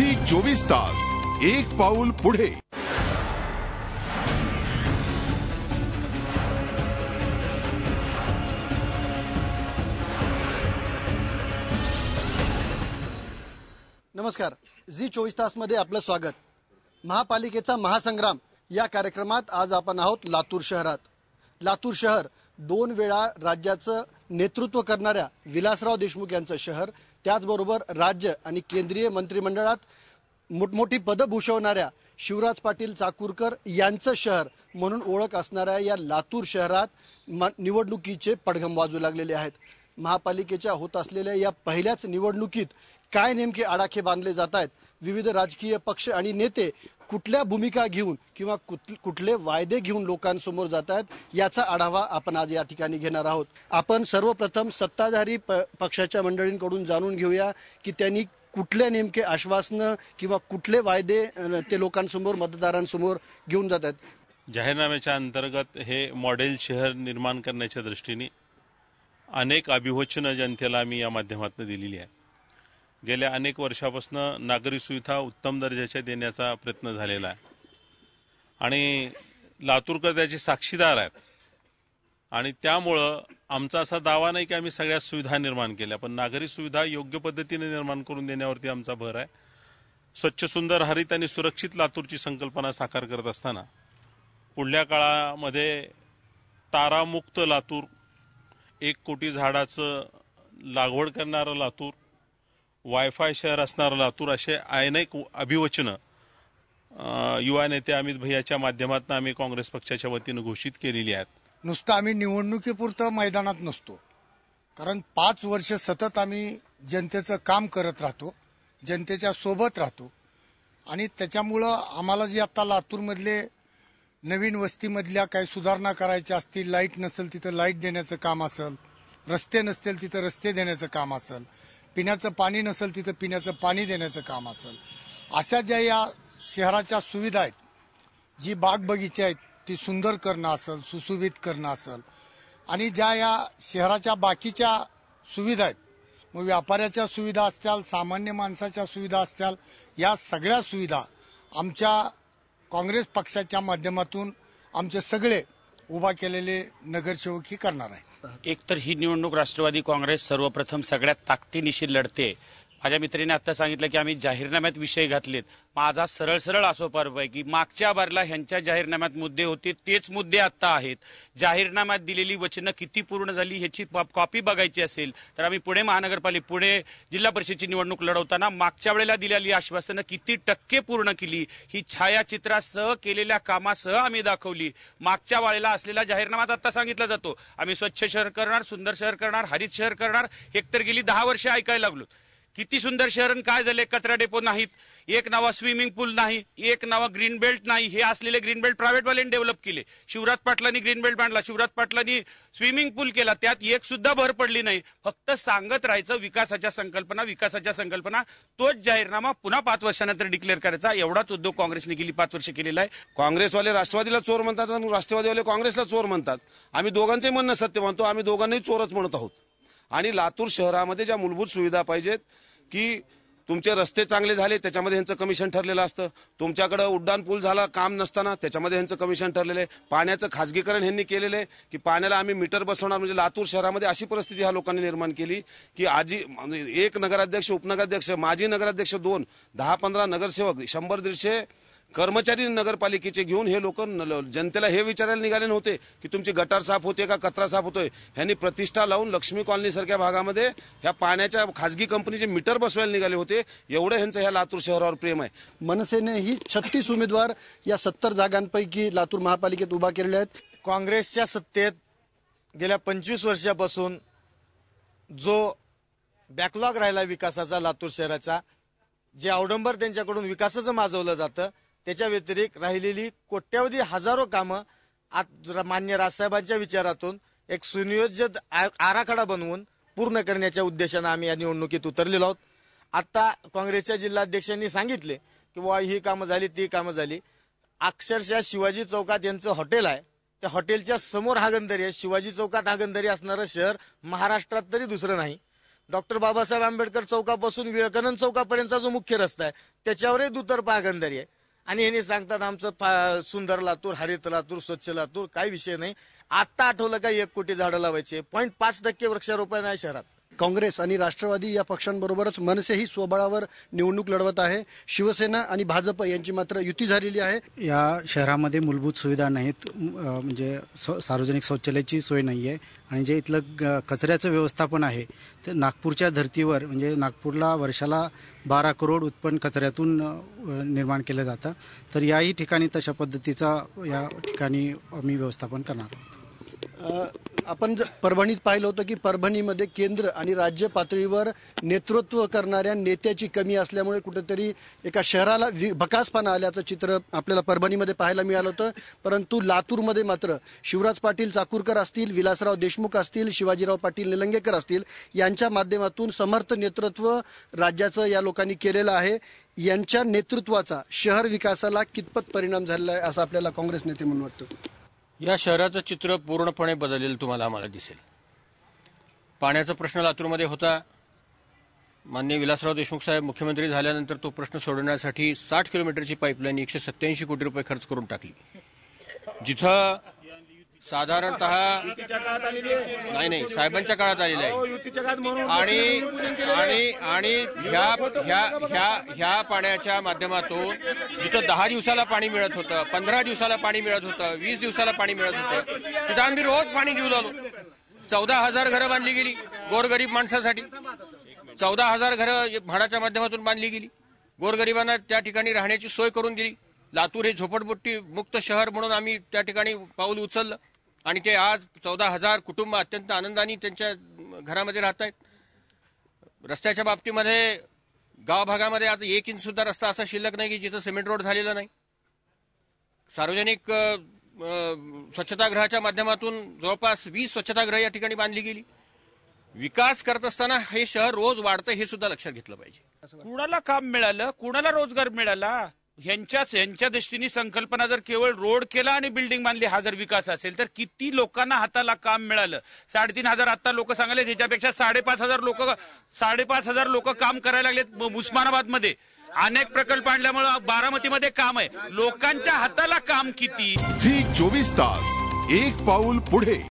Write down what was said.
Zee चोवीस तास एक पाऊल पुढे नमस्कार झी चोवीस मध्ये आपलं स्वागत महापालिकेचा महासंग्राम या कार्यक्रमात आज आपण आहोत लातूर शहरात लातूर शहर दोन वेळा राज्याचं नेतृत्व करणाऱ्या विलासराव देशमुख यांचं शहर त्याचबरोबर राज्य आणि केंद्रीय मंत्रिमंडळात मोठमोठी पदं भूषवणाऱ्या शिवराज पाटील चाकूरकर यांचं शहर म्हणून ओळख असणाऱ्या या लातूर शहरात निवडणुकीचे पडघम वाजू लागलेले आहेत महापालिकेच्या होत असलेल्या या पहिल्याच निवडणुकीत काय नेमके आडाखे बांधले जात आहेत विविध राजकीय पक्ष आणि नेते कुठल्या भूमिका घेऊन किंवा कुठले वायदे घेऊन लोकांसमोर जात आहेत याचा आढावा आपण आज या ठिकाणी घेणार आहोत आपण सर्वप्रथम सत्ताधारी पक्षाच्या मंडळींकडून जाणून घेऊया की त्यांनी कुठले नेमके आश्वासनं किंवा कुठले वायदे ते लोकांसमोर मतदारांसमोर घेऊन जात आहेत जाहीरनाम्याच्या अंतर्गत हे मॉडेल शहर निर्माण करण्याच्या दृष्टीने अनेक अभिवचनं जनतेला आम्ही या माध्यमातून दिलेली आहे गेल्या अनेक वर्षापासून नागरी सुविधा उत्तम दर्जाच्या देण्याचा प्रयत्न झालेला आहे आणि लातूरकर त्याचे साक्षीदार आहेत आणि त्यामुळं आमचा असा दावा नाही की आम्ही सगळ्या सुविधा निर्माण केल्या पण नागरी सुविधा योग्य पद्धतीने निर्माण करून देण्यावरती आमचा भर आहे स्वच्छ सुंदर हरित आणि सुरक्षित लातूरची संकल्पना साकार करत असताना पुढल्या काळामध्ये तारामुक्त लातूर एक कोटी झाडाचं लागवड करणारं लातूर वायफाय शहर असणारं लातूर असे अनेक अभिवचनं युवा नेते अमित भैयाच्या माध्यमातून आम्ही काँग्रेस पक्षाच्या वतीनं घोषित केलेली आहेत नुसतं आम्ही निवडणुकीपुरतं मैदानात नसतो कारण पाच वर्ष सतत आम्ही जनतेचं काम करत राहतो जनतेच्या सोबत राहतो आणि त्याच्यामुळं आम्हाला जे लातूर लातूरमधले नवीन वस्तीमधल्या काही सुधारणा करायच्या असतील लाईट नसेल तिथं लाईट देण्याचं काम असेल रस्ते नसतील तिथं रस्ते देण्याचं काम असेल पिण्याचं पाणी नसेल तिथं पिण्याचं पाणी देण्याचं काम असेल अशा ज्या या शहराच्या सुविधा आहेत जी बाग बगीचे आहेत ती सुंदर करणं असेल सुशोभित करणं असेल आणि ज्या या शहराच्या बाकीच्या सुविधा आहेत मग व्यापाऱ्याच्या सुविधा असत्याल सामान्य माणसाच्या सुविधा असत्याल या सगळ्या सुविधा आमच्या काँग्रेस पक्षाच्या माध्यमातून आमचे सगळे उभा केलेले नगरसेवक ही करणार आहे एकतर ही निवडणूक राष्ट्रवादी काँग्रेस सर्वप्रथम सगळ्यात ताकदीनिशी लढते माझ्या मित्रीने आता सांगितलं की आम्ही जाहीरनाम्यात विषय घातलेत माझा सरळ सरळ असो पर्व की मागच्या बारला ह्यांच्या जाहीरनाम्यात मुद्दे होते तेच मुद्दे आता आहेत जाहीरनाम्यात दिलेली वचनं किती पूर्ण झाली ह्याची कॉपी बघायची असेल तर आम्ही पुणे महानगरपालिका पुणे जिल्हा परिषदची निवडणूक लढवताना मागच्या वेळेला दिलेली आश्वासनं किती टक्के पूर्ण केली ही छायाचित्रासह केलेल्या कामासह आम्ही दाखवली मागच्या वेळेला असलेला जाहीरनामाच आता सांगितला जातो आम्ही स्वच्छ शहर करणार सुंदर शहर करणार हरित शहर करणार एकतर गेली दहा वर्षे ऐकायला लागलो किती सुंदर शहरण काय झाले कचरा डेपो नाहीत एक नावा स्विमिंग पूल नाही एक नावा ग्रीन बेल्ट नाही हे असलेले ग्रीन बेल्ट प्रायव्हेटवाल्यांनी डेव्हलप केले शिवराज पाटलांनी ग्रीन बेल्ट मांडला शिवराज पाटलांनी स्विमिंग पूल केला त्यात एक सुद्धा भर पडली नाही फक्त सांगत राहायचं विकासाच्या संकल्पना विकासाच्या संकल्पना तोच जाहीरनामा पुन्हा पाच वर्षानंतर डिक्लेअर करायचा एवढाच उद्योग काँग्रेसने गेली पाच वर्ष केलेला आहे काँग्रेसवाले राष्ट्रवादीला चोर म्हणतात आणि राष्ट्रवादीवाले काँग्रेसला चोर म्हणतात आम्ही दोघांचे म्हणणं सत्य म्हणतो आम्ही दोघांनाही चोरच म्हणत आहोत आणि लातूर शहरामध्ये ज्या मूलभूत सुविधा पाहिजेत की तुमचे रस्ते चांगले झाले त्याच्यामध्ये यांचं कमिशन ठरलेलं असतं तुमच्याकडं उड्डाण पूल झाला काम नसताना त्याच्यामध्ये यांचं कमिशन ठरलेलं आहे पाण्याचं खाजगीकरण यांनी केलेलं आहे की पाण्याला आम्ही मीटर बसवणार म्हणजे लातूर शहरामध्ये अशी परिस्थिती ह्या लोकांनी निर्माण केली की आजी म्हणजे एक नगराध्यक्ष उपनगराध्यक्ष माजी नगराध्यक्ष दोन दहा पंधरा नगरसेवक शंभर दीडशे कर्मचारी नगरपालिकेचे घेऊन हे लोक जनतेला हे विचारायला निघाले नव्हते की तुमचे गटार साफ होते का कचरा साफ होतोय ह्यांनी प्रतिष्ठा लावून लक्ष्मी कॉलनी कॉलनीसारख्या भागामध्ये ह्या पाण्याच्या खाजगी कंपनीचे मीटर बसवायला निघाले होते एवढं ह्यांचं ह्या लातूर शहरावर प्रेम आहे मनसेने ही छत्तीस उमेदवार या सत्तर जागांपैकी लातूर महापालिकेत उभा केलेले आहेत काँग्रेसच्या सत्तेत गेल्या पंचवीस वर्षापासून जो बॅकलॉग राहिला विकासाचा लातूर शहराचा जे आवडंबर त्यांच्याकडून विकासाचं माजवलं जातं त्याच्या व्यतिरिक्त राहिलेली कोट्यावधी हजारो कामं आज मान्य राजसाहेबांच्या विचारातून एक सुनियोजित आराखडा बनवून पूर्ण करण्याच्या उद्देशानं आम्ही या निवडणुकीत उतरलेलो आहोत आता काँग्रेसच्या जिल्हाध्यक्षांनी सांगितले की बुवा ही कामं झाली ती कामं झाली अक्षरशः शिवाजी चौकात यांचं हॉटेल आहे त्या हॉटेलच्या समोर हागंदरी आहे शिवाजी चौकात हागंदरी असणारं शहर महाराष्ट्रात तरी दुसरं नाही डॉक्टर बाबासाहेब आंबेडकर चौकापासून विवेकानंद चौकापर्यंतचा जो मुख्य रस्ता आहे त्याच्यावरही दुतर्फा हागंदरी आहे आणि यांनी सांगतात आमचं सुंदर लातूर हरित लातूर स्वच्छ लातूर काही विषय नाही आत्ता आठवलं का एक कोटी झाडं लावायचे पॉईंट पाच टक्के वृक्षारोपण आहे शहरात काँग्रेस आणि राष्ट्रवादी या पक्षांबरोबरच मनसेही स्वबळावर निवडणूक लढवत आहे शिवसेना आणि भाजप यांची मात्र युती झालेली आहे या शहरामध्ये मूलभूत सुविधा नाहीत म्हणजे सार्वजनिक शौचालयाची सोय नाही आहे आणि जे इथलं कचऱ्याचं व्यवस्थापन आहे ते नागपूरच्या धर्तीवर म्हणजे नागपूरला वर्षाला बारा करोड उत्पन्न कचऱ्यातून निर्माण केलं जातं तर याही ठिकाणी तशा पद्धतीचा या ठिकाणी आम्ही व्यवस्थापन करणार आहोत आपण परभणीत पाहिलं होतं की परभणीमध्ये केंद्र आणि राज्य पातळीवर नेतृत्व करणाऱ्या नेत्याची कमी असल्यामुळे कुठेतरी एका शहराला भकासपणा आल्याचं चित्र आपल्याला परभणीमध्ये पाहायला मिळालं होतं परंतु लातूरमध्ये मात्र शिवराज पाटील चाकूरकर असतील विलासराव देशमुख असतील शिवाजीराव पाटील निलंगेकर असतील यांच्या माध्यमातून समर्थ नेतृत्व राज्याचं या लोकांनी केलेलं आहे यांच्या नेतृत्वाचा शहर विकासाला कितपत परिणाम झालेला आहे असं आपल्याला काँग्रेस नेते म्हणून वाटतं या शहराचं चित्र पूर्णपणे बदललेलं तुम्हाला आम्हाला दिसेल पाण्याचा प्रश्न लातूरमध्ये होता माननीय विलासराव देशमुख साहेब मुख्यमंत्री झाल्यानंतर तो प्रश्न सोडवण्यासाठी साठ किलोमीटरची पाईपलाईन एकशे सत्याऐंशी कोटी रुपये खर्च करून टाकली जिथं साधारणत नाही नाही साहेबांच्या काळात आलेलं आहे आणि आणि आणि ह्या ह्या ह्या पाण्याच्या माध्यमातून जिथं दहा दिवसाला पाणी मिळत होतं पंधरा दिवसाला पाणी मिळत होतं वीस दिवसाला पाणी मिळत होतं तिथं आम्ही रोज पाणी देऊ लागलो चौदा हजार घरं बांधली गेली गोरगरीब माणसासाठी चौदा हजार घरं म्हाडाच्या माध्यमातून बांधली गेली गोरगरिबांना त्या ठिकाणी राहण्याची सोय करून दिली लातूर हे झोपडपट्टी मुक्त शहर म्हणून आम्ही त्या ठिकाणी पाऊल उचललं आणि ते आज चौदा हजार कुटुंब अत्यंत आनंदाने त्यांच्या घरामध्ये राहत आहेत रस्त्याच्या बाबतीमध्ये गाव भागामध्ये आज एक इंच सुद्धा रस्ता असा शिल्लक नाही की जिथं सिमेंट रोड झालेला नाही सार्वजनिक स्वच्छतागृहाच्या माध्यमातून जवळपास वीस स्वच्छतागृह या ठिकाणी बांधली गेली विकास करत असताना हे शहर रोज वाढतं हे सुद्धा लक्षात घेतलं पाहिजे कुणाला काम मिळालं कुणाला रोजगार मिळाला ह्यांच्याच यांच्या दृष्टीने संकल्पना जर केवळ रोड केला आणि बिल्डिंग बांधली हा जर विकास असेल तर किती लोकांना हाताला काम मिळालं साडेतीन हजार आता लोक सांगाले त्याच्यापेक्षा साडेपाच हजार लोक साडेपाच हजार लोक काम करायला लागलेत मध्ये अनेक प्रकल्प आणल्यामुळं बारामतीमध्ये काम आहे लोकांच्या हाताला काम किती चोवीस तास एक पाऊल पुढे